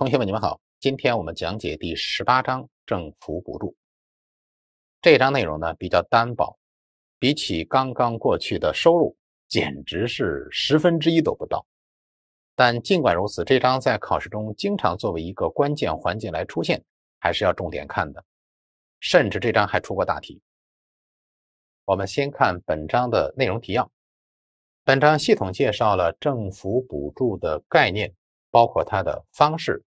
同学们，你们好。今天我们讲解第十八章政府补助。这一章内容呢比较单薄，比起刚刚过去的收入，简直是十分之一都不到。但尽管如此，这章在考试中经常作为一个关键环节来出现，还是要重点看的。甚至这章还出过大题。我们先看本章的内容提要。本章系统介绍了政府补助的概念，包括它的方式。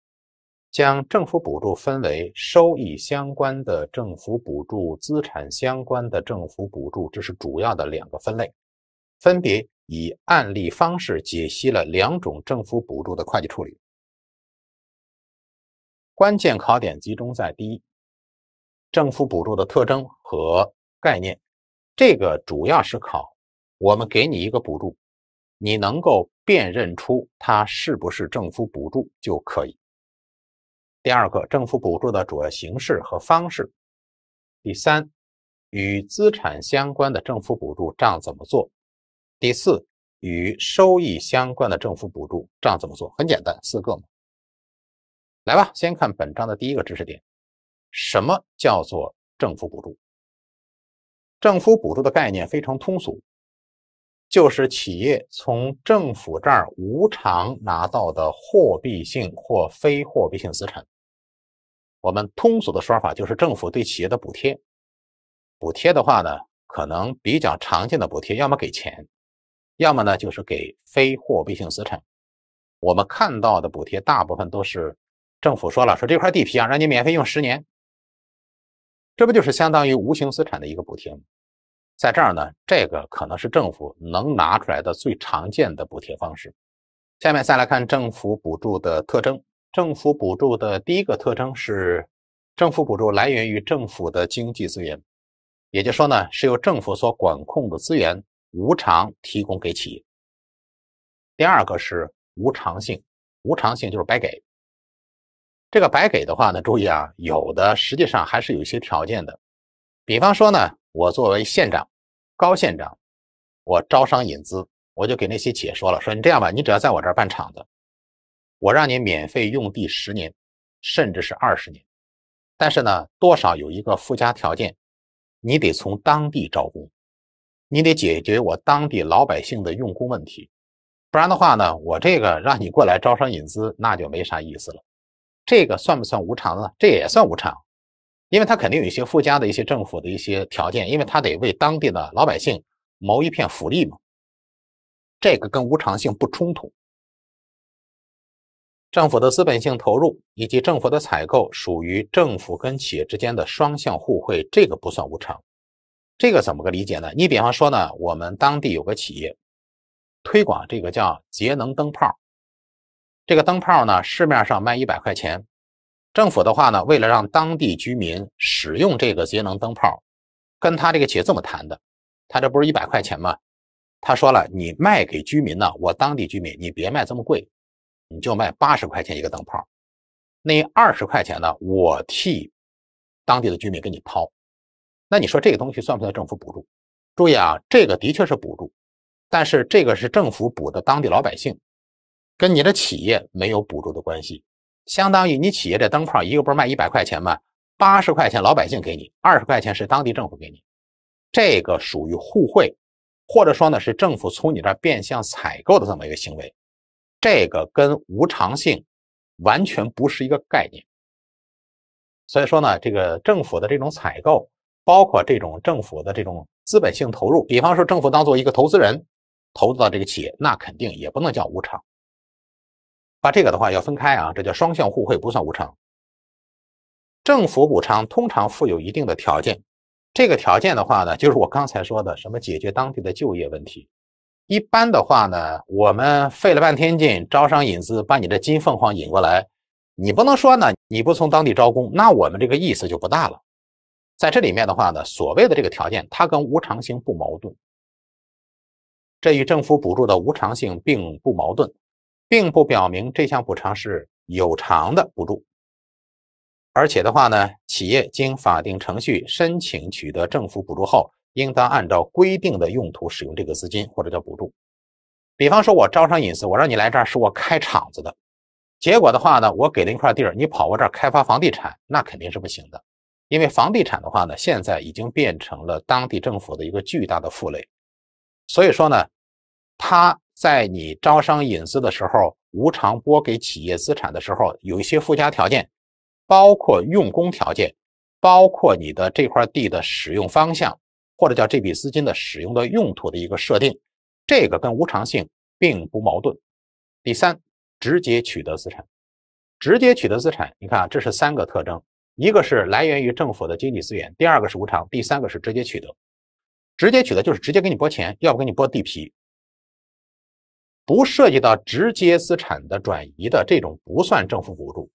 将政府补助分为收益相关的政府补助、资产相关的政府补助，这是主要的两个分类。分别以案例方式解析了两种政府补助的会计处理。关键考点集中在第一，政府补助的特征和概念。这个主要是考我们给你一个补助，你能够辨认出它是不是政府补助就可以。第二个，政府补助的主要形式和方式；第三，与资产相关的政府补助账怎么做？第四，与收益相关的政府补助账怎么做？很简单，四个嘛。来吧，先看本章的第一个知识点：什么叫做政府补助？政府补助的概念非常通俗，就是企业从政府这儿无偿拿到的货币性或非货币性资产。我们通俗的说法就是政府对企业的补贴。补贴的话呢，可能比较常见的补贴，要么给钱，要么呢就是给非货币性资产。我们看到的补贴大部分都是政府说了，说这块地皮啊，让你免费用十年。这不就是相当于无形资产的一个补贴？吗？在这儿呢，这个可能是政府能拿出来的最常见的补贴方式。下面再来看政府补助的特征。政府补助的第一个特征是，政府补助来源于政府的经济资源，也就是说呢，是由政府所管控的资源无偿提供给企业。第二个是无偿性，无偿性就是白给。这个白给的话呢，注意啊，有的实际上还是有一些条件的，比方说呢，我作为县长，高县长，我招商引资，我就给那些企业说了，说你这样吧，你只要在我这儿办厂子，我让你免费用地十年，甚至是二十年，但是呢，多少有一个附加条件，你得从当地招工，你得解决我当地老百姓的用工问题，不然的话呢，我这个让你过来招商引资那就没啥意思了。这个算不算无偿呢？这也算无偿，因为他肯定有一些附加的一些政府的一些条件，因为他得为当地的老百姓谋一片福利嘛，这个跟无偿性不冲突。政府的资本性投入以及政府的采购属于政府跟企业之间的双向互惠，这个不算无偿。这个怎么个理解呢？你比方说呢，我们当地有个企业推广这个叫节能灯泡，这个灯泡呢，市面上卖一百块钱。政府的话呢，为了让当地居民使用这个节能灯泡，跟他这个企业这么谈的，他这不是一百块钱吗？他说了，你卖给居民呢，我当地居民你别卖这么贵。你就卖八十块钱一个灯泡，那二十块钱呢？我替当地的居民给你掏。那你说这个东西算不算政府补助？注意啊，这个的确是补助，但是这个是政府补的，当地老百姓跟你的企业没有补助的关系。相当于你企业这灯泡一个不是卖一百块钱嘛？八十块钱老百姓给你，二十块钱是当地政府给你，这个属于互惠，或者说呢是政府从你这变相采购的这么一个行为。这个跟无偿性完全不是一个概念，所以说呢，这个政府的这种采购，包括这种政府的这种资本性投入，比方说政府当做一个投资人，投资到这个企业，那肯定也不能叫无偿。把这个的话要分开啊，这叫双向互惠，不算无偿。政府补偿通常附有一定的条件，这个条件的话呢，就是我刚才说的，什么解决当地的就业问题。一般的话呢，我们费了半天劲招商引资，把你的金凤凰引过来，你不能说呢，你不从当地招工，那我们这个意思就不大了。在这里面的话呢，所谓的这个条件，它跟无偿性不矛盾，这与政府补助的无偿性并不矛盾，并不表明这项补偿是有偿的补助。而且的话呢，企业经法定程序申请取得政府补助后。应当按照规定的用途使用这个资金，或者叫补助。比方说，我招商引资，我让你来这儿，是我开场子的。结果的话呢，我给了一块地儿，你跑我这儿开发房地产，那肯定是不行的。因为房地产的话呢，现在已经变成了当地政府的一个巨大的负累。所以说呢，他在你招商引资的时候，无偿拨给企业资产的时候，有一些附加条件，包括用工条件，包括你的这块地的使用方向。或者叫这笔资金的使用的用途的一个设定，这个跟无偿性并不矛盾。第三，直接取得资产，直接取得资产，你看啊，这是三个特征：一个是来源于政府的经济资源，第二个是无偿，第三个是直接取得。直接取得就是直接给你拨钱，要不给你拨地皮，不涉及到直接资产的转移的这种不算政府补助。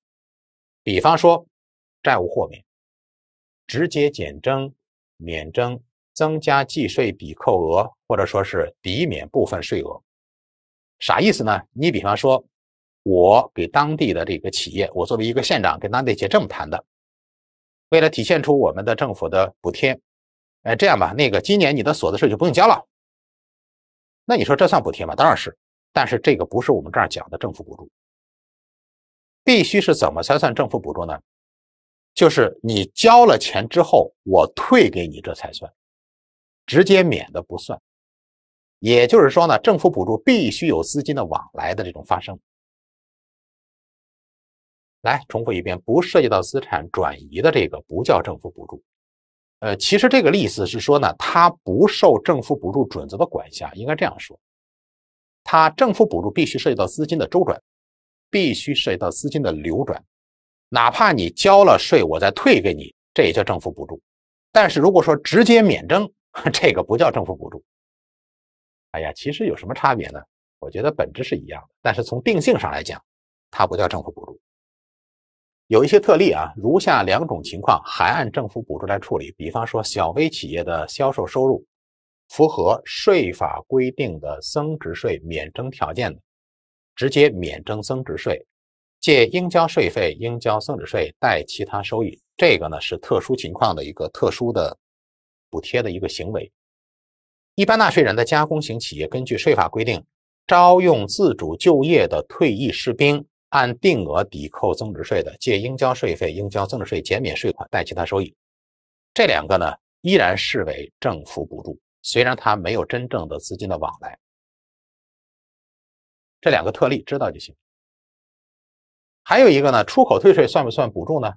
比方说债务豁免、直接减征、免征。增加计税抵扣额，或者说是抵免部分税额，啥意思呢？你比方说，我给当地的这个企业，我作为一个县长跟当地企业这么谈的，为了体现出我们的政府的补贴，哎，这样吧，那个今年你的所得税就不用交了。那你说这算补贴吗？当然是，但是这个不是我们这儿讲的政府补助。必须是怎么才算政府补助呢？就是你交了钱之后，我退给你，这才算。直接免的不算，也就是说呢，政府补助必须有资金的往来的这种发生。来，重复一遍，不涉及到资产转移的这个不叫政府补助。呃，其实这个意思是说呢，它不受政府补助准则的管辖。应该这样说，它政府补助必须涉及到资金的周转，必须涉及到资金的流转。哪怕你交了税，我再退给你，这也叫政府补助。但是如果说直接免征，这个不叫政府补助。哎呀，其实有什么差别呢？我觉得本质是一样的，但是从定性上来讲，它不叫政府补助。有一些特例啊，如下两种情况还按政府补助来处理：，比方说小微企业的销售收入符合税法规定的增值税免征条件的，直接免征增值税；，借应交税费、应交增值税贷其他收益。这个呢是特殊情况的一个特殊的。补贴的一个行为，一般纳税人的加工型企业根据税法规定，招用自主就业的退役士兵按定额抵扣增值税的，借“应交税费—应交增值税”减免税款贷“其他收益”，这两个呢依然视为政府补助，虽然它没有真正的资金的往来。这两个特例知道就行。还有一个呢，出口退税算不算补助呢？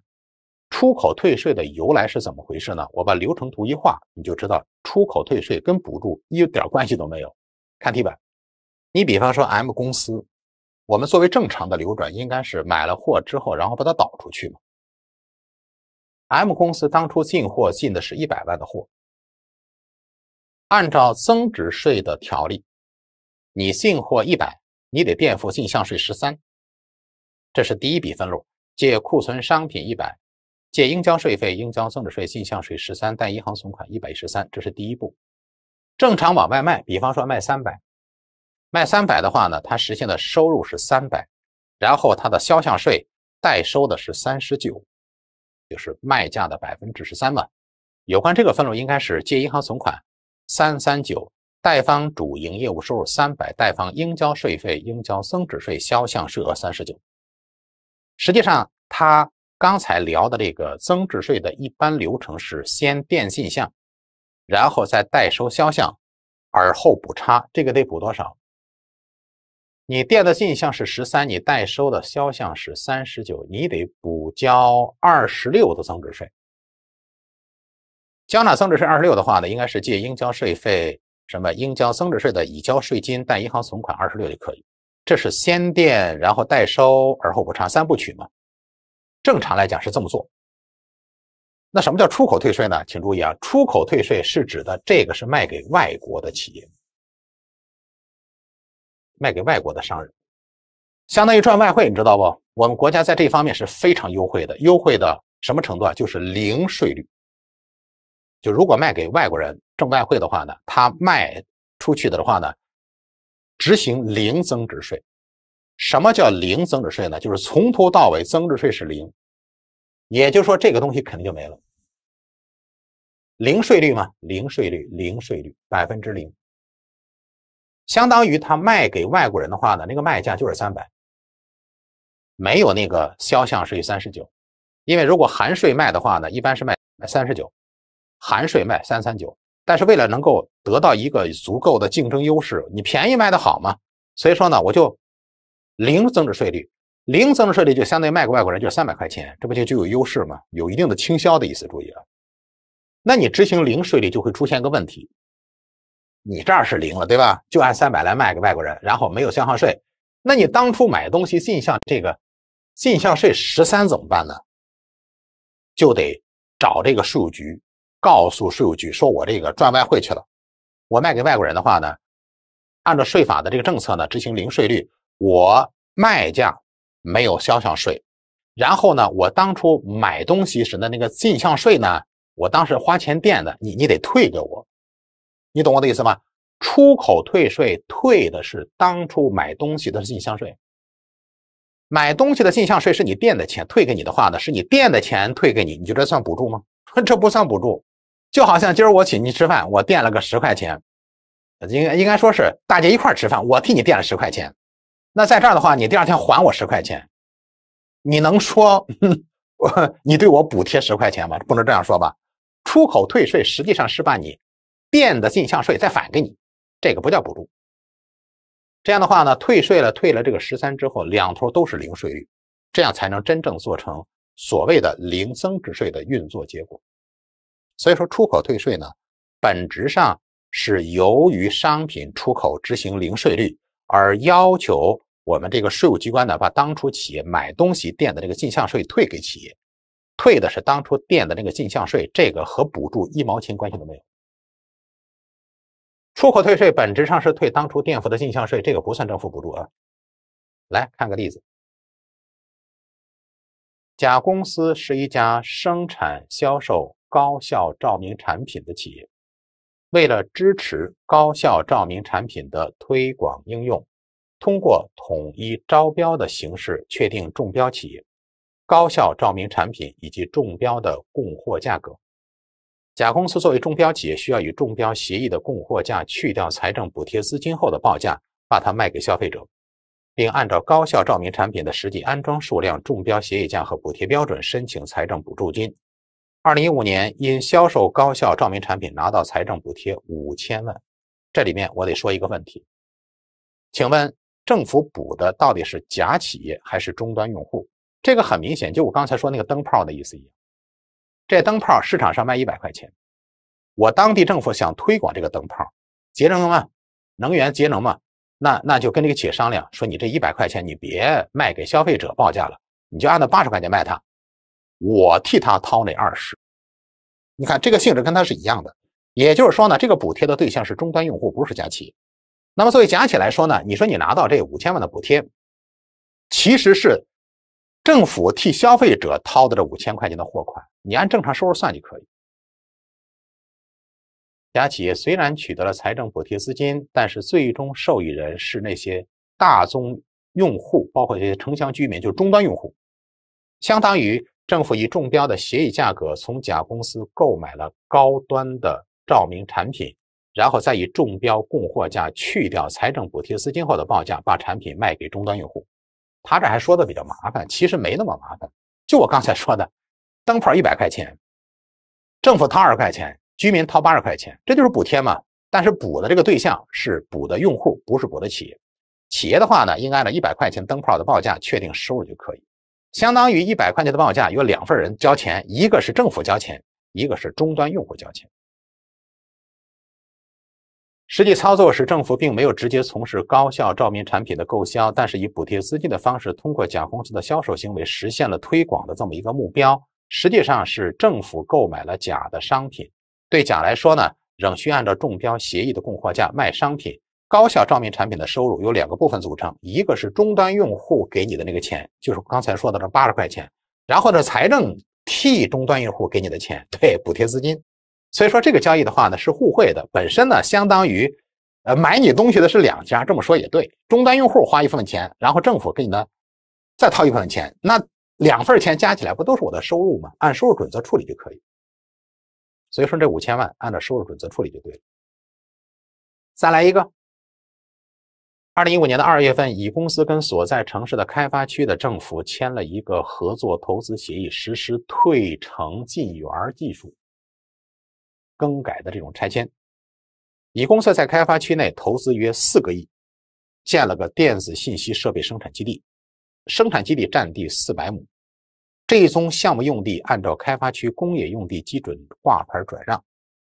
出口退税的由来是怎么回事呢？我把流程图一画，你就知道出口退税跟补助一点关系都没有。看题本，你比方说 M 公司，我们作为正常的流转，应该是买了货之后，然后把它导出去嘛。M 公司当初进货进的是一百万的货，按照增值税的条例，你进货一百，你得垫付进项税十三，这是第一笔分录，借库存商品一百。借应交税费、应交增值税、进项税十三，贷银行存款一百一十三，这是第一步。正常往外卖，比方说卖三百，卖三百的话呢，它实现的收入是三百，然后它的销项税代收的是三十九，就是卖价的百分之十三嘛。有关这个分录应该是借银行存款三三九，贷方主营业务收入三百，贷方应交税费、应交增值税销项税额三十九。实际上它。刚才聊的这个增值税的一般流程是：先垫进项，然后再代收销项，而后补差。这个得补多少？你垫的进项是十三，你代收的销项是三十九，你得补交二十六的增值税。缴纳增值税二十六的话呢，应该是借“应交税费”什么“应交增值税”的已交税金，贷银行存款二十六就可以。这是先垫，然后代收，而后补差三部曲嘛？正常来讲是这么做。那什么叫出口退税呢？请注意啊，出口退税是指的这个是卖给外国的企业，卖给外国的商人，相当于赚外汇，你知道不？我们国家在这方面是非常优惠的，优惠的什么程度啊？就是零税率。就如果卖给外国人挣外汇的话呢，他卖出去的话呢，执行零增值税。什么叫零增值税呢？就是从头到尾增值税是零，也就是说这个东西肯定就没了。零税率嘛，零税率，零税率，百分之零，相当于他卖给外国人的话呢，那个卖价就是三百，没有那个销项税三十九，因为如果含税卖的话呢，一般是卖三十九，含税卖三三九，但是为了能够得到一个足够的竞争优势，你便宜卖的好嘛，所以说呢，我就。零增值税率，零增值税率就相当于卖给外国人就是三百块钱，这不就就有优势吗？有一定的倾销的意思，注意了。那你执行零税率就会出现个问题，你这儿是零了，对吧？就按三百来卖给外国人，然后没有销项税。那你当初买东西进项这个进项税十三怎么办呢？就得找这个税务局，告诉税务局说我这个赚外汇去了，我卖给外国人的话呢，按照税法的这个政策呢执行零税率。我卖价没有销项税，然后呢，我当初买东西时的那个进项税呢，我当时花钱垫的，你你得退给我，你懂我的意思吗？出口退税退的是当初买东西的进项税，买东西的进项税是你垫的钱，退给你的话呢，是你垫的钱退给你，你觉得算补助吗？这不算补助，就好像今儿我请你吃饭，我垫了个十块钱，应应该说是大家一块吃饭，我替你垫了十块钱。那在这儿的话，你第二天还我十块钱，你能说 我你对我补贴十块钱吗？不能这样说吧。出口退税实际上是把你变的进项税再返给你，这个不叫补助。这样的话呢，退税了退了这个十三之后，两头都是零税率，这样才能真正做成所谓的零增值税的运作结果。所以说，出口退税呢，本质上是由于商品出口执行零税率。而要求我们这个税务机关呢，把当初企业买东西垫的这个进项税退给企业，退的是当初垫的那个进项税，这个和补助一毛钱关系都没有。出口退税本质上是退当初垫付的进项税，这个不算政府补助啊。来看个例子，甲公司是一家生产销售高效照明产品的企业。为了支持高效照明产品的推广应用，通过统一招标的形式确定中标企业、高效照明产品以及中标的供货价格。甲公司作为中标企业，需要以中标协议的供货价去掉财政补贴资金后的报价，把它卖给消费者，并按照高效照明产品的实际安装数量、中标协议价和补贴标准申请财政补助金。二零一五年，因销售高效照明产品拿到财政补贴五千万。这里面我得说一个问题，请问政府补的到底是甲企业还是终端用户？这个很明显，就我刚才说那个灯泡的意思一样。这灯泡市场上卖一百块钱，我当地政府想推广这个灯泡，节能嘛，能源节能嘛，那那就跟这个企业商量，说你这一百块钱你别卖给消费者报价了，你就按照八十块钱卖它。我替他掏那二十，你看这个性质跟他是一样的，也就是说呢，这个补贴的对象是终端用户，不是甲企业。那么作为甲企业来说呢，你说你拿到这五千万的补贴，其实是政府替消费者掏的这五千块钱的货款，你按正常收入算就可以。甲企业虽然取得了财政补贴资金，但是最终受益人是那些大宗用户，包括这些城乡居民，就是终端用户，相当于。政府以中标的协议价格从甲公司购买了高端的照明产品，然后再以中标供货价去掉财政补贴资金后的报价把产品卖给终端用户。他这还说的比较麻烦，其实没那么麻烦。就我刚才说的，灯泡一百块钱，政府掏二十块钱，居民掏八十块钱，这就是补贴嘛。但是补的这个对象是补的用户，不是补的企业。企业的话呢，应该照一百块钱灯泡的报价确定收入就可以。相当于一百块钱的报价，有两份人交钱，一个是政府交钱，一个是终端用户交钱。实际操作时，政府并没有直接从事高效照明产品的购销，但是以补贴资金的方式，通过甲公司的销售行为，实现了推广的这么一个目标。实际上是政府购买了甲的商品，对甲来说呢，仍需按照中标协议的供货价卖商品。高效照明产品的收入由两个部分组成，一个是终端用户给你的那个钱，就是刚才说的这八十块钱，然后呢，财政替终端用户给你的钱，对，补贴资金。所以说这个交易的话呢，是互惠的，本身呢，相当于，呃，买你东西的是两家，这么说也对，终端用户花一份钱，然后政府给你呢再掏一份钱，那两份钱加起来不都是我的收入吗？按收入准则处理就可以。所以说这五千万按照收入准则处理就对了。再来一个。二零一五年的二月份，乙公司跟所在城市的开发区的政府签了一个合作投资协议，实施退城进园技术更改的这种拆迁。乙公司在开发区内投资约四个亿，建了个电子信息设备生产基地，生产基地占地四百亩。这一宗项目用地按照开发区工业用地基准挂牌转让，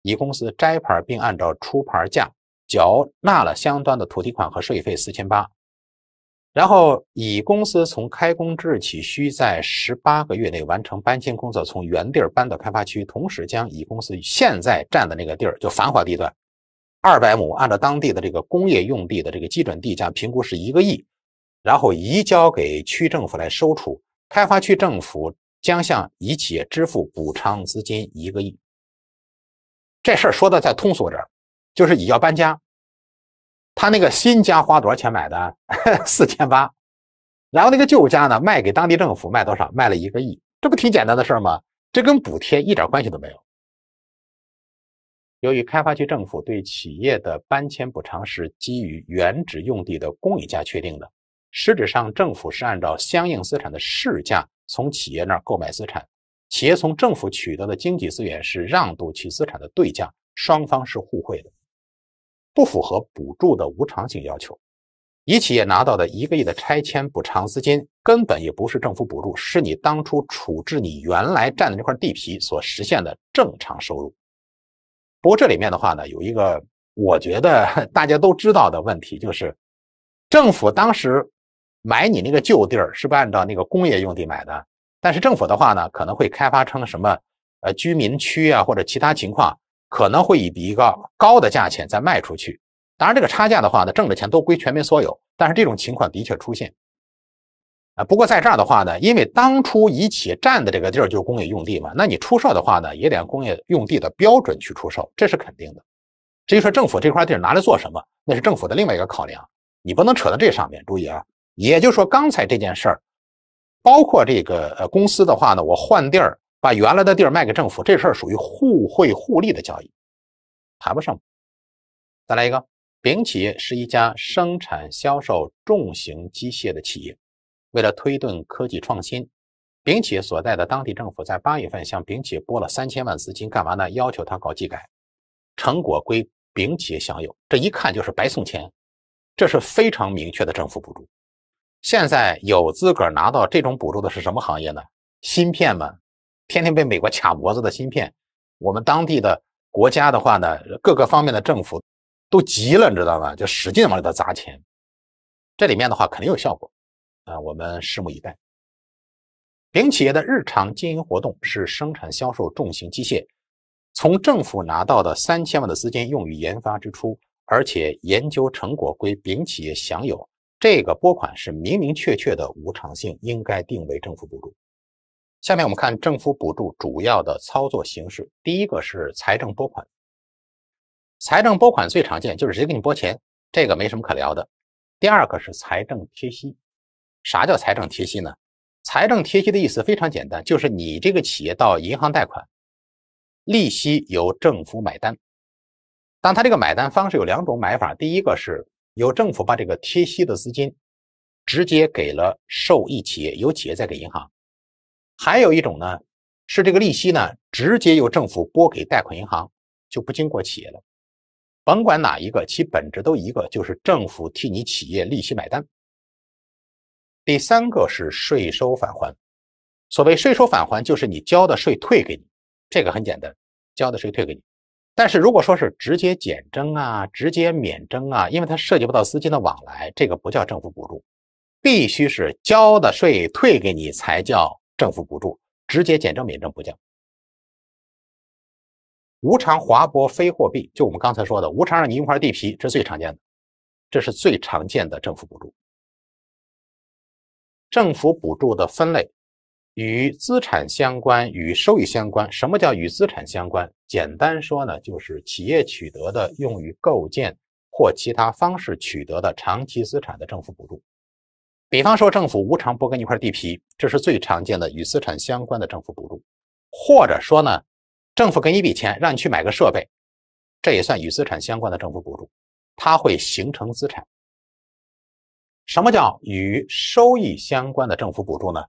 乙公司摘牌并按照出牌价。缴纳了相关的土地款和税费四千八，然后乙公司从开工之日起，需在十八个月内完成搬迁工作，从原地儿搬到开发区。同时，将乙公司现在占的那个地儿，就繁华地段，二百亩，按照当地的这个工业用地的这个基准地价评估是一个亿，然后移交给区政府来收储。开发区政府将向乙企业支付补偿资金一个亿。这事儿说的再通俗点儿。就是乙要搬家，他那个新家花多少钱买的？四千八。然后那个旧家呢，卖给当地政府卖多少？卖了一个亿。这不挺简单的事儿吗？这跟补贴一点关系都没有。由于开发区政府对企业的搬迁补偿是基于原址用地的公允价确定的，实质上政府是按照相应资产的市价从企业那儿购买资产，企业从政府取得的经济资源是让渡其资产的对价，双方是互惠的。不符合补助的无偿性要求，你企业拿到的一个亿的拆迁补偿资金，根本也不是政府补助，是你当初处置你原来占的那块地皮所实现的正常收入。不过这里面的话呢，有一个我觉得 大家都知道的问题，就是政府当时买你那个旧地儿，是不按照那个工业用地买的？但是政府的话呢，可能会开发成什么呃居民区啊或者其他情况。可能会以比一个高的价钱再卖出去，当然这个差价的话呢，挣的钱都归全民所有。但是这种情况的确出现啊。不过在这儿的话呢，因为当初一起占的这个地儿就是工业用地嘛，那你出售的话呢，也得按工业用地的标准去出售，这是肯定的。至于说政府这块地儿拿来做什么，那是政府的另外一个考量，你不能扯到这上面。注意啊，也就是说刚才这件事儿，包括这个呃公司的话呢，我换地儿。把原来的地儿卖给政府，这事儿属于互惠互利的交易，谈不上。再来一个，丙企业是一家生产销售重型机械的企业。为了推动科技创新，丙企业所在的当地政府在八月份向丙企业拨了三千万资金，干嘛呢？要求他搞技改，成果归丙企业享有。这一看就是白送钱，这是非常明确的政府补助。现在有资格拿到这种补助的是什么行业呢？芯片吗？天天被美国卡脖子的芯片，我们当地的国家的话呢，各个方面的政府都急了，你知道吗？就使劲往里头砸钱，这里面的话肯定有效果，呃，我们拭目以待。丙企业的日常经营活动是生产销售重型机械，从政府拿到的三千万的资金用于研发支出，而且研究成果归丙企业享有，这个拨款是明明确确的无偿性，应该定为政府补助。下面我们看政府补助主要的操作形式。第一个是财政拨款，财政拨款最常见，就是直接给你拨钱，这个没什么可聊的。第二个是财政贴息，啥叫财政贴息呢？财政贴息的意思非常简单，就是你这个企业到银行贷款，利息由政府买单。但他这个买单方式有两种买法，第一个是由政府把这个贴息的资金直接给了受益企业，由企业再给银行。还有一种呢，是这个利息呢，直接由政府拨给贷款银行，就不经过企业了。甭管哪一个，其本质都一个，就是政府替你企业利息买单。第三个是税收返还，所谓税收返还，就是你交的税退给你，这个很简单，交的税退给你。但是如果说是直接减征啊，直接免征啊，因为它涉及不到资金的往来，这个不叫政府补助，必须是交的税退给你才叫。政府补助直接减征、免征、不交；无偿划拨非货币，就我们刚才说的，无偿让你一块地皮，这是最常见的，这是最常见的政府补助。政府补助的分类与资产相关、与收益相关。什么叫与资产相关？简单说呢，就是企业取得的用于构建或其他方式取得的长期资产的政府补助。比方说，政府无偿拨给你一块地皮，这是最常见的与资产相关的政府补助；或者说呢，政府给你一笔钱，让你去买个设备，这也算与资产相关的政府补助，它会形成资产。什么叫与收益相关的政府补助呢？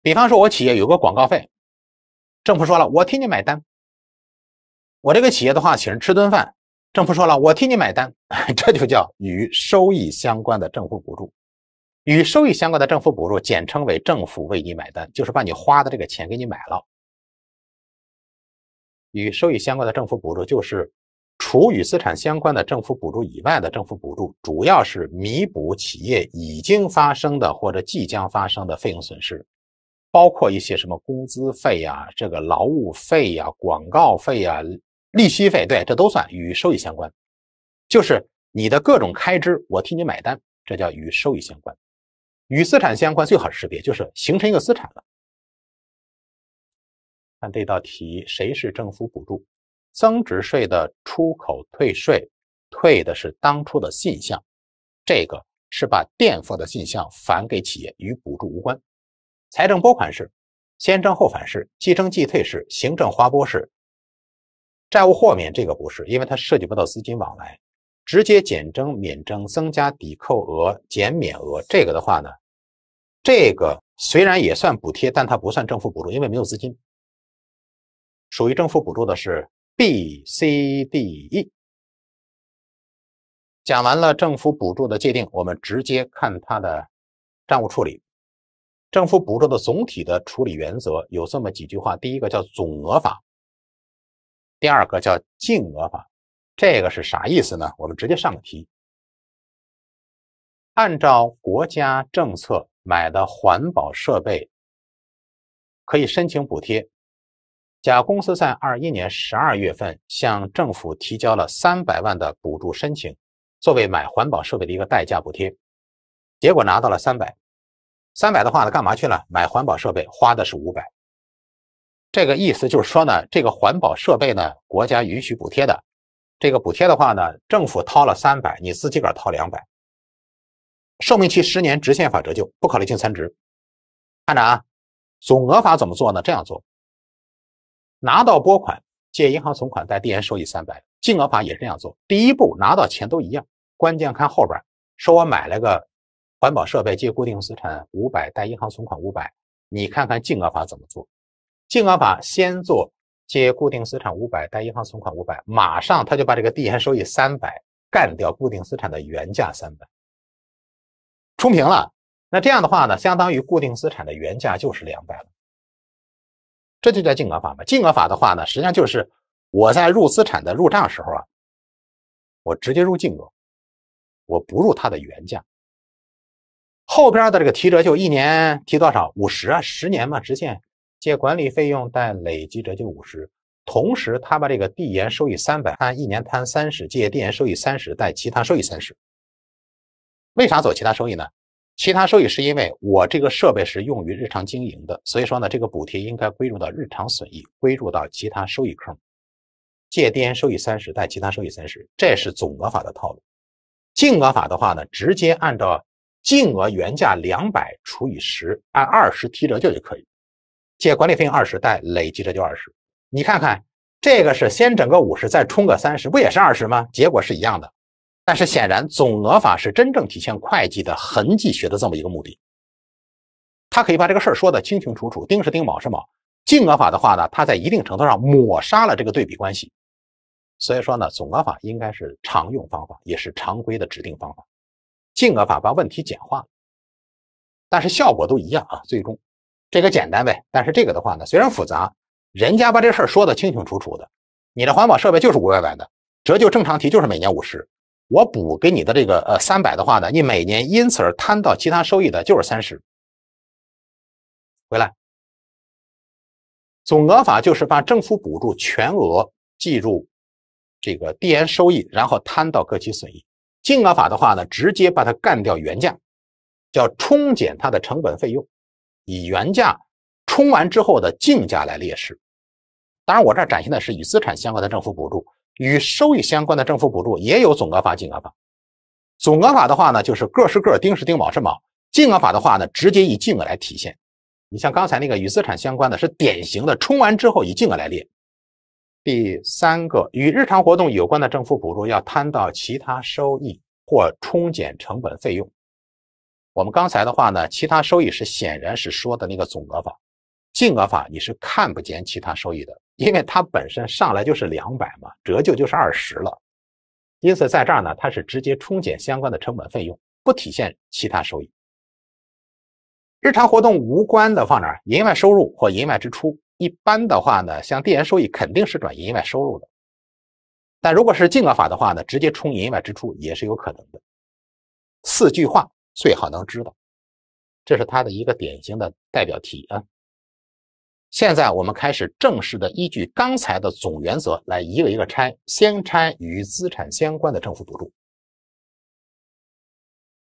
比方说，我企业有个广告费，政府说了，我替你买单；我这个企业的话，请人吃顿饭，政府说了，我替你买单，这就叫与收益相关的政府补助。与收益相关的政府补助，简称为政府为你买单，就是把你花的这个钱给你买了。与收益相关的政府补助，就是除与资产相关的政府补助以外的政府补助，主要是弥补企业已经发生的或者即将发生的费用损失，包括一些什么工资费呀、这个劳务费呀、广告费呀、利息费，对，这都算与收益相关，就是你的各种开支，我替你买单，这叫与收益相关。与资产相关最好识别，就是形成一个资产了。看这道题，谁是政府补助？增值税的出口退税，退的是当初的进项，这个是把垫付的进项返给企业，与补助无关。财政拨款是，先征后返是，即征即退是，行政划拨是。债务豁免这个不是，因为它涉及不到资金往来。直接减征、免征、增加抵扣额、减免额，这个的话呢，这个虽然也算补贴，但它不算政府补助，因为没有资金。属于政府补助的是 B、C、D、E。讲完了政府补助的界定，我们直接看它的账务处理。政府补助的总体的处理原则有这么几句话：第一个叫总额法，第二个叫净额法。这个是啥意思呢？我们直接上个题。按照国家政策买的环保设备可以申请补贴。甲公司在二一年十二月份向政府提交了三百万的补助申请，作为买环保设备的一个代价补贴。结果拿到了三百，三百的话呢，干嘛去了？买环保设备花的是五百。这个意思就是说呢，这个环保设备呢，国家允许补贴的。这个补贴的话呢，政府掏了三百，你自己个掏两百，寿命期十年，直线法折旧，不考虑净残值。看着啊，总额法怎么做呢？这样做，拿到拨款借银行存款贷递延收益三百。净额法也是这样做，第一步拿到钱都一样，关键看后边。说我买了个环保设备，借固定资产五百，贷银行存款五百。你看看净额法怎么做？净额法先做。借固定资产五百，贷银行存款五百，马上他就把这个递延收益三百干掉，固定资产的原价三百冲平了。那这样的话呢，相当于固定资产的原价就是两百了。这就叫净额法嘛？净额法的话呢，实际上就是我在入资产的入账时候啊，我直接入净额，我不入它的原价。后边的这个提折旧，一年提多少？五十啊，十年嘛，直线。借管理费用贷累计折旧五十，同时他把这个递延收益三百按一年摊三十，借递延收益三十贷其他收益三十。为啥走其他收益呢？其他收益是因为我这个设备是用于日常经营的，所以说呢，这个补贴应该归入到日常损益，归入到其他收益科目。借递延收益三十贷其他收益三十，这是总额法的套路。净额法的话呢，直接按照净额原价两百除以十，按二十提折旧就可以。借管理费用二十，贷累积折旧二十。你看看，这个是先整个五十，再冲个三十，不也是二十吗？结果是一样的。但是显然，总额法是真正体现会计的痕迹学的这么一个目的。他可以把这个事儿说得清清楚楚，丁是丁，卯是卯。净额法的话呢，他在一定程度上抹杀了这个对比关系。所以说呢，总额法应该是常用方法，也是常规的指定方法。净额法把问题简化了，但是效果都一样啊，最终。这个简单呗，但是这个的话呢，虽然复杂，人家把这事儿说得清清楚楚的。你的环保设备就是五百万的，折旧正常提就是每年五十，我补给你的这个呃三百的话呢，你每年因此而摊到其他收益的就是三十。回来，总额法就是把政府补助全额计入这个递延收益，然后摊到各级损益。净额法的话呢，直接把它干掉原价，叫冲减它的成本费用。以原价冲完之后的净价来列示。当然，我这儿展现的是与资产相关的政府补助，与收益相关的政府补助也有总额法、净额法。总额法的话呢，就是个是个，丁是丁，卯是卯。净额法的话呢，直接以净额来体现。你像刚才那个与资产相关的，是典型的冲完之后以净额来列。第三个，与日常活动有关的政府补助要摊到其他收益或冲减成本费用。我们刚才的话呢，其他收益是显然是说的那个总额法，净额法你是看不见其他收益的，因为它本身上来就是两百嘛，折旧就是二十了，因此在这儿呢，它是直接冲减相关的成本费用，不体现其他收益。日常活动无关的放哪儿？营业外收入或营业外支出。一般的话呢，像递延收益肯定是转营业外收入的，但如果是净额法的话呢，直接冲营业外支出也是有可能的。四句话。最好能知道，这是它的一个典型的代表题啊。现在我们开始正式的依据刚才的总原则来一个一个拆，先拆与资产相关的政府补助。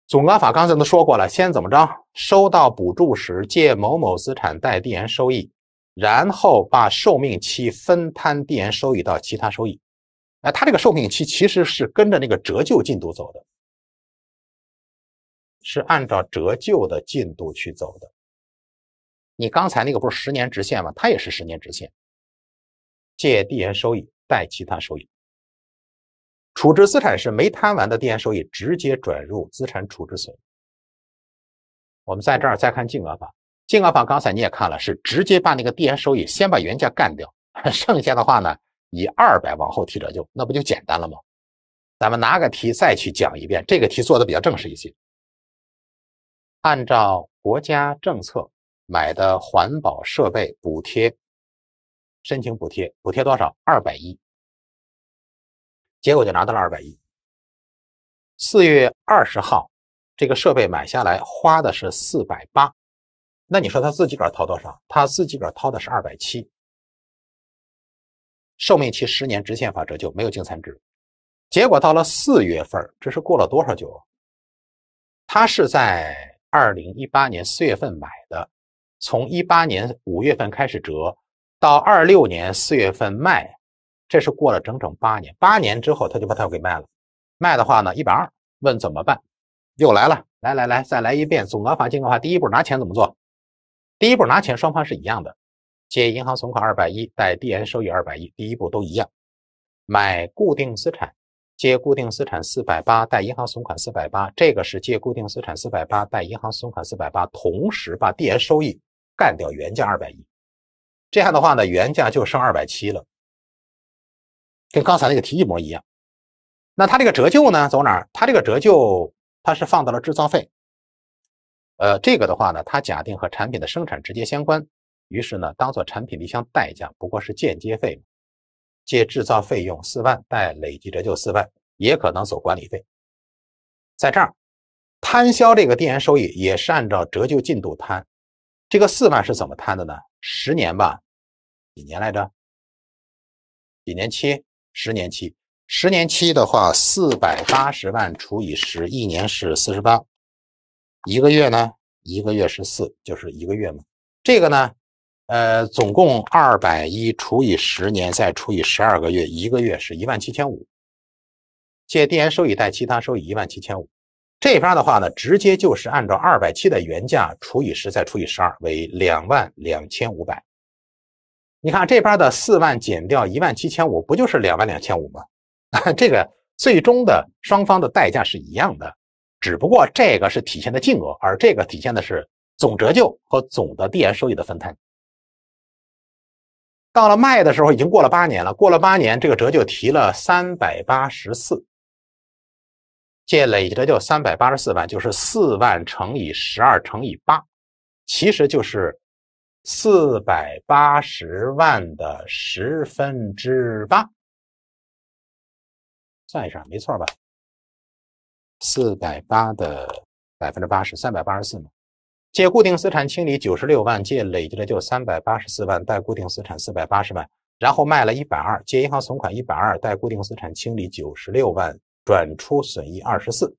总额法刚才都说过了，先怎么着？收到补助时借某某资产，贷递延收益，然后把寿命期分摊递延收益到其他收益。哎，它这个寿命期其实是跟着那个折旧进度走的。是按照折旧的进度去走的。你刚才那个不是十年直线吗？它也是十年直线。借递延收益，贷其他收益。处置资产是没摊完的递延收益直接转入资产处置损。我们在这儿再看金额法。金额法刚才你也看了，是直接把那个递延收益先把原价干掉，剩下的话呢以二百往后提折旧，那不就简单了吗？咱们拿个题再去讲一遍，这个题做的比较正式一些。按照国家政策买的环保设备补贴，申请补贴，补贴多少？二百亿。结果就拿到了二百亿。四月二十号，这个设备买下来花的是四百八，那你说他自己个儿掏多少？他自己个儿掏的是二百七。寿命期十年，直线法折旧，没有净残值。结果到了四月份，这是过了多少久？他是在。二零一八年四月份买的，从一八年五月份开始折，到二六年四月份卖，这是过了整整八年。八年之后他就把它给卖了。卖的话呢，一百二，问怎么办？又来了，来来来，再来一遍总额法、净额法。第一步拿钱怎么做？第一步拿钱双方是一样的，借银行存款二百一，贷递延收益二百一，第一步都一样。买固定资产。借固定资产四百八，贷银行存款四百八。这个是借固定资产四百八，贷银行存款四百八，同时把递延收益干掉，原价二百亿。这样的话呢，原价就剩二百七了，跟刚才那个题一模一样。那它这个折旧呢走哪儿？它这个折旧它是放到了制造费。呃，这个的话呢，它假定和产品的生产直接相关，于是呢，当做产品的一项代价，不过是间接费嘛。借制造费用四万，贷累计折旧四万，也可能走管理费。在这儿摊销这个递延收益也是按照折旧进度摊。这个四万是怎么摊的呢？十年吧，几年来着？几年期？十年期。十年期的话，四百八十万除以十，一年是四十八。一个月呢？一个月是四，就是一个月嘛。这个呢？呃，总共二百一除以十年，再除以十二个月，一个月是一万七千五。借递延收益贷其他收益一万七千五。这边的话呢，直接就是按照二百七的原价除以十，再除以十二，为两万两千五百。你看这边的四万减掉一万七千五，不就是两万两千五吗？啊，这个最终的双方的代价是一样的，只不过这个是体现的净额，而这个体现的是总折旧和总的递延收益的分摊。到了卖的时候，已经过了八年了。过了八年，这个折就提了三百八十四，这累计折旧三百八十四万，就是四万乘以十二乘以八，其实就是四百八十万的十分之八。算一下，没错吧？四百八的百分之八十，三百八十四嘛？借固定资产清理九十六万，借累计的就三百八十四万，贷固定资产四百八十万，然后卖了一百二，借银行存款一百二，贷固定资产清理九十六万，转出损益二十四，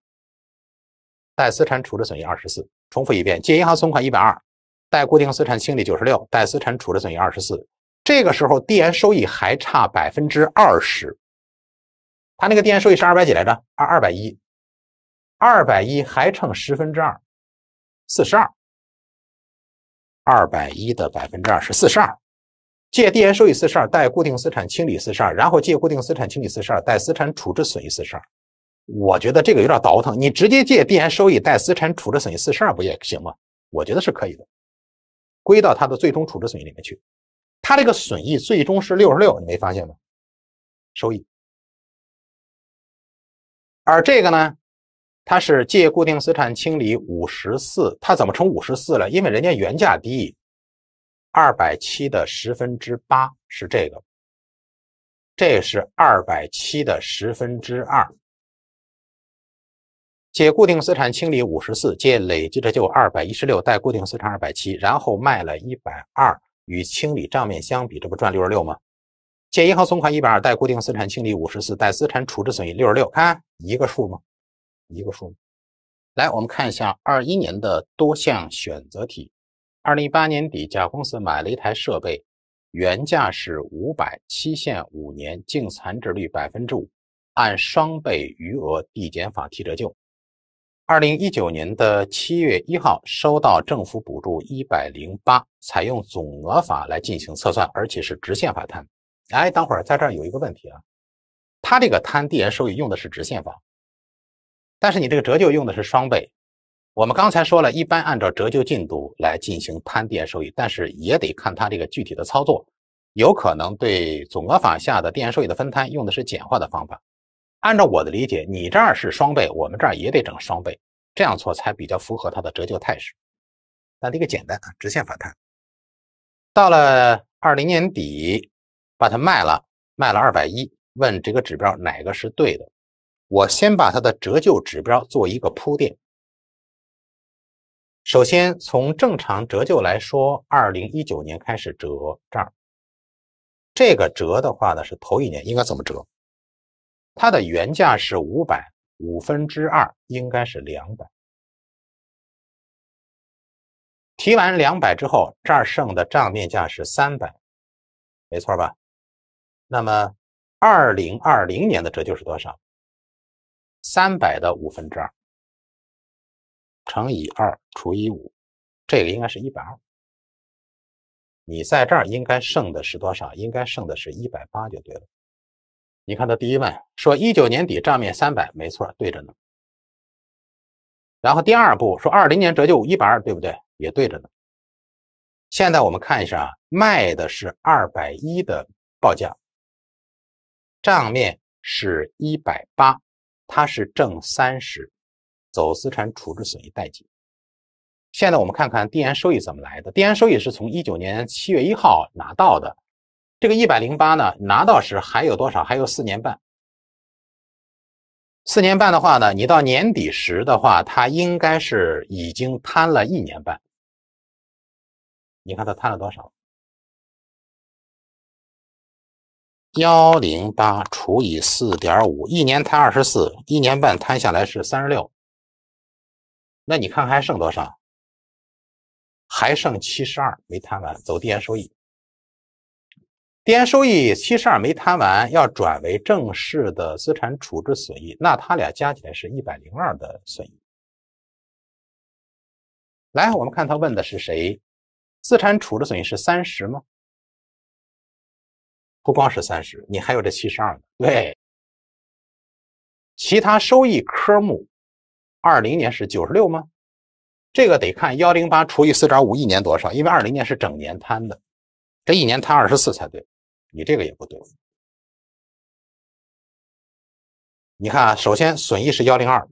贷资产处置损益二十四。重复一遍，借银行存款一百二，贷固定资产清理九十六，贷资产处置损益二十四。这个时候递延收益还差百分之二十，他那个递延收益是二百几来着？二二百一，二百一还剩十分之二，四十二。二百一的百分之二十四十二，借递延收益四十二，贷固定资产清理四十二，然后借固定资产清理四十二，贷资产处置损益四十二。我觉得这个有点倒腾，你直接借递延收益，贷资产处置损益四十二不也行吗？我觉得是可以的，归到它的最终处置损益里面去。它这个损益最终是六十六，你没发现吗？收益。而这个呢？它是借固定资产清理五十四，它怎么成五十四了？因为人家原价低，二百七的十分之八是这个，这是二百七的十分之二。借固定资产清理五十四，借累计的就二百一十六，贷固定资产二百七，然后卖了一百二，与清理账面相比，这不赚六十六吗？借银行存款一百二，贷固定资产清理五十四，贷资产处置损益六十六，看一个数吗？一个数，来，我们看一下二一年的多项选择题。二零一八年底，甲公司买了一台设备，原价是五百，期限五年，净残值率百分之五，按双倍余额递减法提折旧。二零一九年的七月一号收到政府补助一百零八，采用总额法来进行测算，而且是直线法摊。哎，等会儿在这儿有一个问题啊，他这个摊递延收益用的是直线法。但是你这个折旧用的是双倍，我们刚才说了一般按照折旧进度来进行摊店收益，但是也得看它这个具体的操作，有可能对总额法下的电收益的分摊用的是简化的方法。按照我的理解，你这儿是双倍，我们这儿也得整双倍，这样做才比较符合它的折旧态势。那这个简单啊，直线反弹。到了二零年底把它卖了，卖了二百一，问这个指标哪个是对的？我先把它的折旧指标做一个铺垫。首先从正常折旧来说，二零一九年开始折，这儿这个折的话呢是头一年应该怎么折？它的原价是五百，五分之二应该是两百，提完两百之后，这儿剩的账面价是三百，没错吧？那么二零二零年的折旧是多少？三百的五分之二乘以二除以五，这个应该是一百二。你在这儿应该剩的是多少？应该剩的是一百八就对了。你看他第一问说一九年底账面三百，没错，对着呢。然后第二步说二零年折旧一百二，对不对？也对着呢。现在我们看一下啊，卖的是二百一的报价，账面是一百八。它是正三十，走资产处置损益代记。现在我们看看递延收益怎么来的。递延收益是从一九年七月一号拿到的，这个一百零八呢，拿到时还有多少？还有四年半。四年半的话呢，你到年底时的话，它应该是已经摊了一年半。你看它摊了多少？幺零八除以四点五，一年摊二十四，一年半摊下来是三十六。那你看还剩多少？还剩七十二，没摊完，走递延收益。递延收益七十二没摊完，要转为正式的资产处置损益，那他俩加起来是一百零二的损益。来，我们看他问的是谁？资产处置损益是三十吗？不光是三十，你还有这七十二呢。对，其他收益科目，二零年是九十六吗？这个得看幺零八除以四点五一年多少，因为二零年是整年摊的，这一年摊二十四才对，你这个也不对。你看啊，首先损益是幺零二，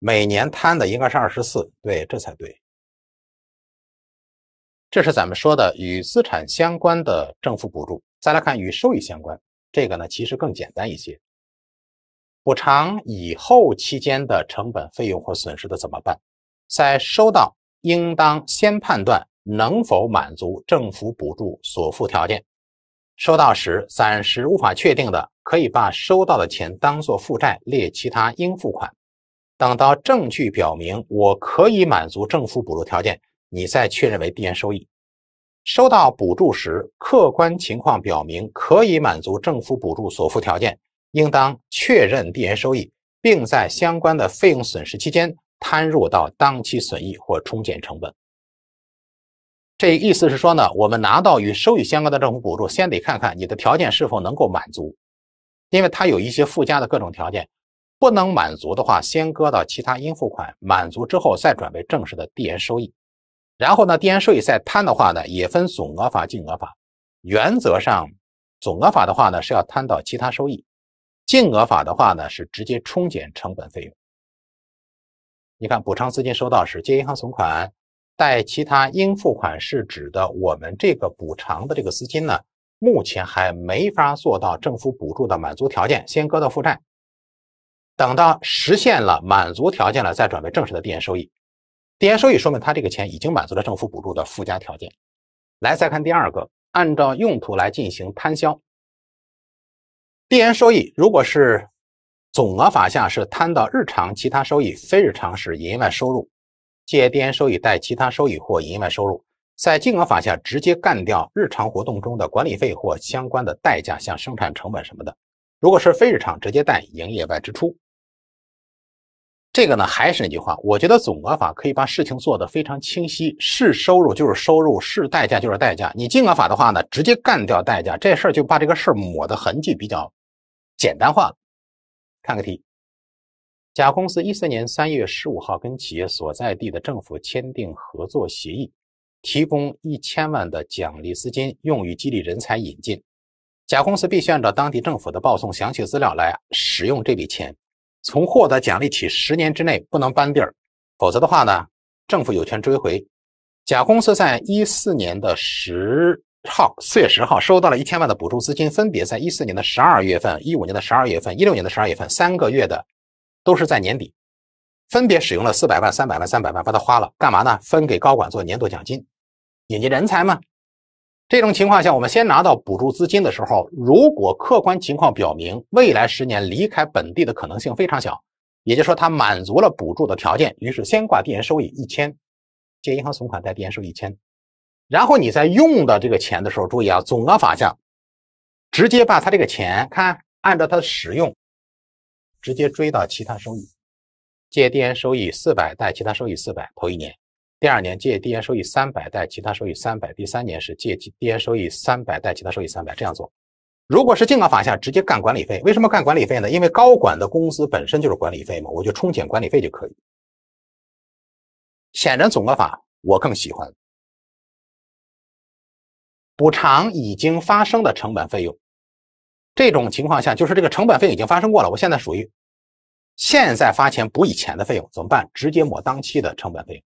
每年摊的应该是二十四，对，这才对。这是咱们说的与资产相关的政府补助。再来看与收益相关，这个呢其实更简单一些。补偿以后期间的成本费用或损失的怎么办？在收到，应当先判断能否满足政府补助所附条件。收到时暂时无法确定的，可以把收到的钱当做负债列其他应付款。等到证据表明我可以满足政府补助条件。你再确认为递延收益。收到补助时，客观情况表明可以满足政府补助所附条件，应当确认递延收益，并在相关的费用损失期间摊入到当期损益或冲减成本。这意思是说呢，我们拿到与收益相关的政府补助，先得看看你的条件是否能够满足，因为它有一些附加的各种条件。不能满足的话，先搁到其他应付款；满足之后，再转为正式的递延收益。然后呢，递延收益再摊的话呢，也分总额法、净额法。原则上，总额法的话呢是要摊到其他收益；净额法的话呢是直接冲减成本费用。你看，补偿资金收到时借银行存款，贷其他应付款，是指的我们这个补偿的这个资金呢，目前还没法做到政府补助的满足条件，先搁到负债。等到实现了满足条件了，再转为正式的递延收益。递延收益说明他这个钱已经满足了政府补助的附加条件。来，再看第二个，按照用途来进行摊销。递延收益如果是总额法下是摊到日常其他收益、非日常时营业外收入；借递延收益贷其他收益或营业外收入。在净额法下直接干掉日常活动中的管理费或相关的代价，像生产成本什么的。如果是非日常，直接贷营业外支出。这个呢，还是那句话，我觉得总额法可以把事情做得非常清晰，是收入就是收入，是代价就是代价。你净额法的话呢，直接干掉代价，这事儿就把这个事儿抹的痕迹比较简单化了。看个题，甲公司一三年三月十五号跟企业所在地的政府签订合作协议，提供一千万的奖励资金，用于激励人才引进。甲公司必须按照当地政府的报送详细资料来使用这笔钱。从获得奖励起，十年之内不能搬地儿，否则的话呢，政府有权追回。甲公司在一四年的十号，四月十号收到了一千万的补助资金，分别在一四年的十二月份、一五年的十二月份、一六年的十二月份，三个月的都是在年底，分别使用了四百万、三百万、三百万，把它花了，干嘛呢？分给高管做年度奖金，引进人才嘛。这种情况下，我们先拿到补助资金的时候，如果客观情况表明未来十年离开本地的可能性非常小，也就是说他满足了补助的条件，于是先挂递延收益一千，借银行存款贷递延收益一千，然后你在用到这个钱的时候，注意啊，总额法下直接把他这个钱看按照他的使用，直接追到其他收益，借递延收益四百，带其他收益四百，投一年。第二年借递延收益三百，贷其他收益三百；第三年是借递延收益三百，贷其他收益三百。这样做，如果是净额法下，直接干管理费。为什么干管理费呢？因为高管的工资本身就是管理费嘛，我就冲减管理费就可以。显然，总额法我更喜欢。补偿已经发生的成本费用，这种情况下就是这个成本费已经发生过了，我现在属于现在发钱补以前的费用怎么办？直接抹当期的成本费用。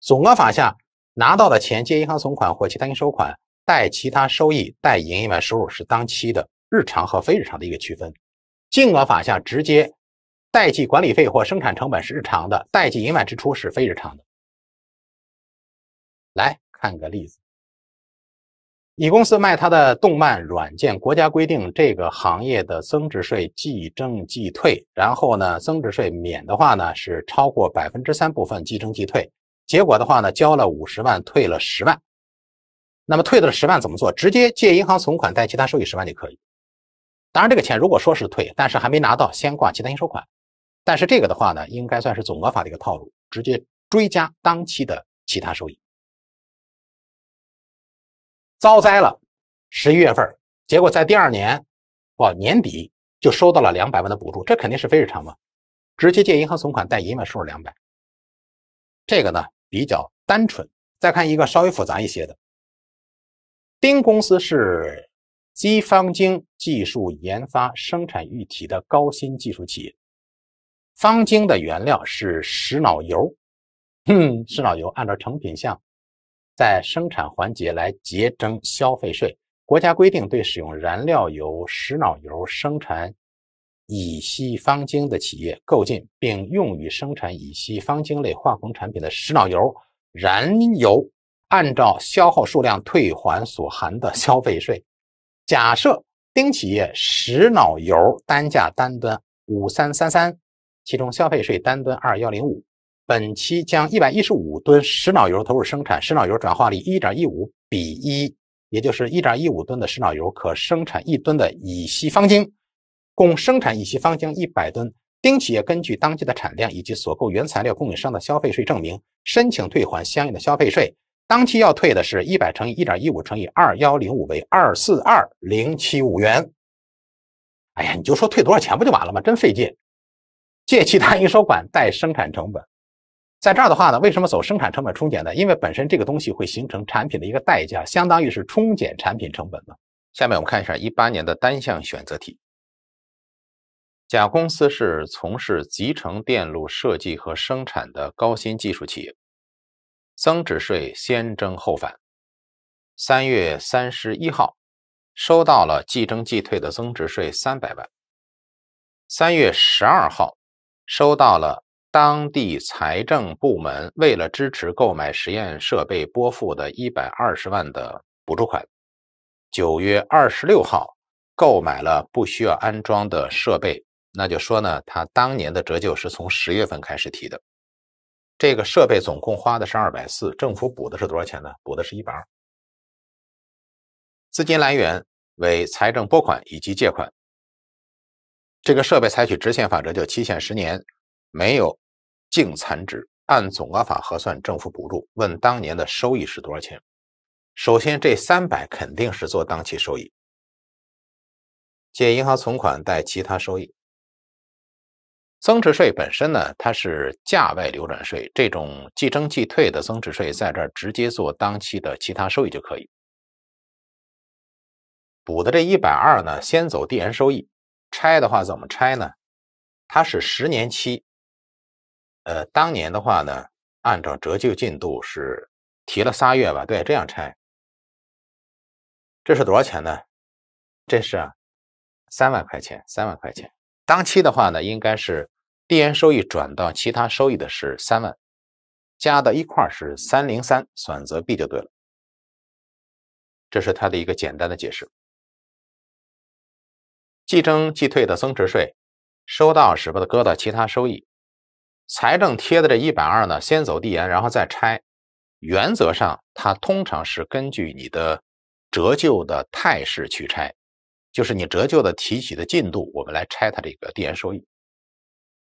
总额法下拿到的钱，借银行存款或其他应收款，贷其他收益，贷营业外收入，是当期的日常和非日常的一个区分。净额法下直接代记管理费或生产成本是日常的，代记营业外支出是非日常的。来看个例子，乙公司卖他的动漫软件，国家规定这个行业的增值税即征即退，然后呢，增值税免的话呢是超过百分之三部分即征即退。结果的话呢，交了五十万，退了十万，那么退的十万怎么做？直接借银行存款贷其他收益十万就可以。当然，这个钱如果说是退，但是还没拿到，先挂其他应收款。但是这个的话呢，应该算是总额法的一个套路，直接追加当期的其他收益。遭灾了，十一月份，结果在第二年哦，年底就收到了两百万的补助，这肯定是非日常嘛，直接借银行存款贷一万，收入两百。这个呢？比较单纯。再看一个稍微复杂一些的，丁公司是基方晶技术研发、生产一体的高新技术企业。方晶的原料是石脑油，哼，石脑油按照成品项在生产环节来结征消费税。国家规定对使用燃料油、石脑油生产。乙烯芳精的企业购进并用于生产乙烯芳精类化工产品的石脑油、燃油，按照消耗数量退还所含的消费税。假设丁企业石脑油单价单吨五三三三，其中消费税单吨二幺零五。本期将一百一十五吨石脑油投入生产，石脑油转化率一点一五比一，也就是一点一五吨的石脑油可生产一吨的乙烯芳精。共生产乙烯方烃一百吨，丁企业根据当期的产量以及所购原材料供应商的消费税证明，申请退还相应的消费税。当期要退的是一百乘以一点一五乘以二幺零五为二四二零七五元。哎呀，你就说退多少钱不就完了吗？真费劲。借其他应收款，带生产成本。在这儿的话呢，为什么走生产成本冲减呢？因为本身这个东西会形成产品的一个代价，相当于是冲减产品成本嘛。下面我们看一下一八年的单项选择题。甲公司是从事集成电路设计和生产的高新技术企业，增值税先征后返。三月三十一号，收到了即征即退的增值税三百万。三月十二号，收到了当地财政部门为了支持购买实验设备拨付的一百二十万的补助款。九月二十六号，购买了不需要安装的设备。那就说呢，他当年的折旧是从十月份开始提的。这个设备总共花的是二百四，政府补的是多少钱呢？补的是一百二。资金来源为财政拨款以及借款。这个设备采取直线法折旧，期限十年，没有净残值，按总额法核算政府补助。问当年的收益是多少钱？首先，这三百肯定是做当期收益。借银行存款，贷其他收益。增值税本身呢，它是价外流转税，这种即征即退的增值税在这儿直接做当期的其他收益就可以。补的这一百二呢，先走递延收益。拆的话怎么拆呢？它是十年期。呃，当年的话呢，按照折旧进度是提了仨月吧？对，这样拆。这是多少钱呢？这是三万块钱，三万块钱。当期的话呢，应该是递延收益转到其他收益的是三万，加到一块是三零三，选择 B 就对了。这是它的一个简单的解释。即征即退的增值税，收到时把它搁到其他收益。财政贴的这一百二呢，先走递延，然后再拆。原则上，它通常是根据你的折旧的态势去拆。就是你折旧的提取的进度，我们来拆它这个递延收益。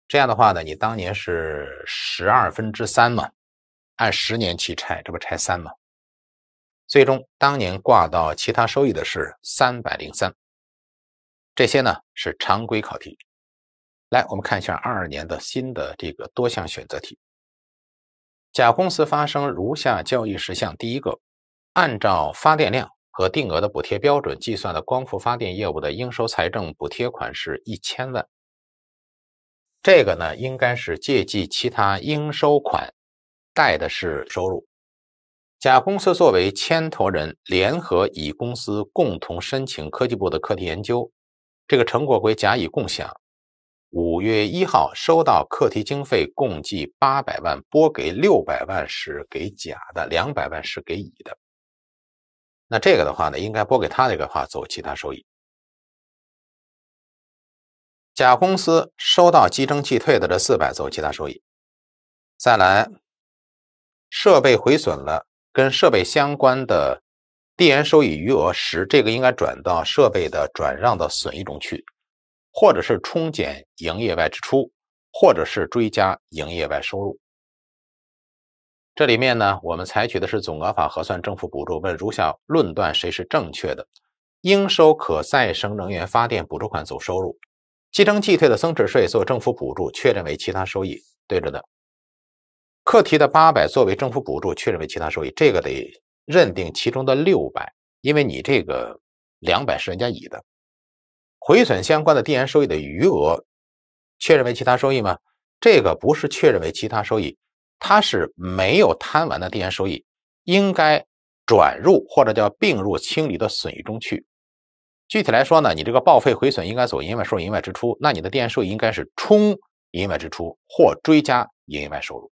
这样的话呢，你当年是十二分之三嘛，按十年期拆，这不拆三嘛？最终当年挂到其他收益的是三百零三。这些呢是常规考题。来，我们看一下二二年的新的这个多项选择题。甲公司发生如下交易事项：第一个，按照发电量。和定额的补贴标准计算的光伏发电业务的应收财政补贴款是一千万，这个呢应该是借记其他应收款，贷的是收入。甲公司作为牵头人，联合乙公司共同申请科技部的课题研究，这个成果归甲乙共享。五月一号收到课题经费共计八百万，拨给六百万是给甲的，两百万是给乙的。那这个的话呢，应该拨给他这个话走其他收益。甲公司收到即征即退的这四百作其他收益。再来，设备毁损了，跟设备相关的递延收益余额十，这个应该转到设备的转让的损益中去，或者是冲减营业外支出，或者是追加营业外收入。这里面呢，我们采取的是总额法核算政府补助。问如下论断谁是正确的？应收可再生能源发电补助款总收入，计征计退的增值税做政府补助，确认为其他收益，对着的。课题的八百作为政府补助确认为其他收益，这个得认定其中的六百，因为你这个两百是人家乙的。回损相关的递延收益的余额确认为其他收益吗？这个不是确认为其他收益。它是没有摊完的电延收益，应该转入或者叫并入清理的损益中去。具体来说呢，你这个报废毁损应该走营业收入、营业外支出，那你的电延收益应该是冲营业外支出或追加营业外收入。